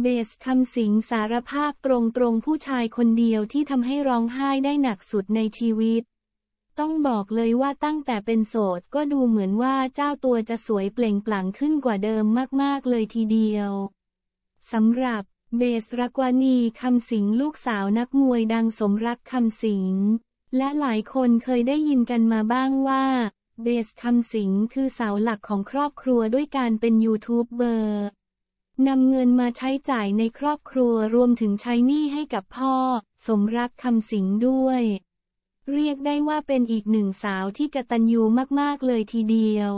เบส คำสิงสารภาพตรงๆผู้ชายคนเดียวที่ทำให้ร้องไห้ได้หนักสุดในชีวิต ต้องบอกเลยว่าตั้งแต่เป็นโสดก็ดูเหมือนว่าเจ้าตัวจะสวยเปล่งปลั่งขึ้นกว่าเดิมมากๆเลยทีเดียวสำหรับเบส รักวานีคำสิงลูกสาวนักมวยดังสมรักคำสิง และหลายคนเคยได้ยินกันมาบ้างว่าเบสคำสิงคือเสาหลักของครอบครัวด้วยการเป็นยูทูบเบอร์นำเงินมาใช้จ่ายในครอบครัวรวมถึงใช้หนี้ให้กับพ่อ สมรักคำสิงด้วย เรียกได้ว่าเป็นอีกหนึ่งสาวที่กตัญญูมากๆเลยทีเดียว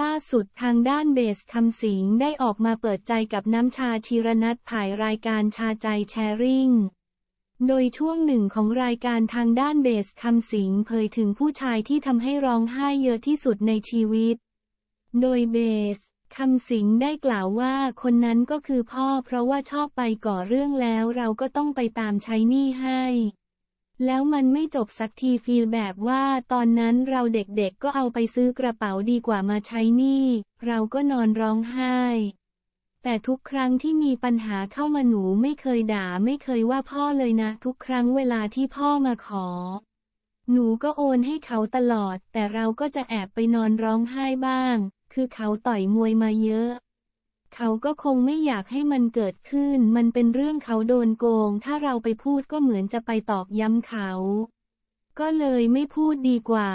ล่าสุดทางด้านเบสคำสิงได้ออกมาเปิดใจกับน้ำชาชีรนัทถ่ายรายการชาใจแชร์ริ่ง โดยช่วงหนึ่งของรายการทางด้านเบสคำสิงเผยถึงผู้ชายที่ทำให้ร้องไห้เยอะที่สุดในชีวิต โดยเบสคำสิงได้กล่าวว่าคนนั้นก็คือพ่อเพราะว่าชอบไปก่อเรื่องแล้วเราก็ต้องไปตามใช้หนี้ให้ แล้วมันไม่จบสักทีฟีลแบบว่าตอนนั้นเราเด็กๆก็เอาไปซื้อกระเป๋าดีกว่ามาใช้หนี้เราก็นอนร้องไห้ แต่ทุกครั้งที่มีปัญหาเข้ามาหนูไม่เคยด่าไม่เคยว่าพ่อเลยนะ ทุกครั้งเวลาที่พ่อมาขอ หนูก็โอนให้เขาตลอด แต่เราก็จะแอบไปนอนร้องไห้บ้างคือเขาต่อยมวยมาเยอะ เขาก็คงไม่อยากให้มันเกิดขึ้น มันเป็นเรื่องเขาโดนโกง ถ้าเราไปพูดก็เหมือนจะไปตอกย้ำเขา ก็เลยไม่พูดดีกว่า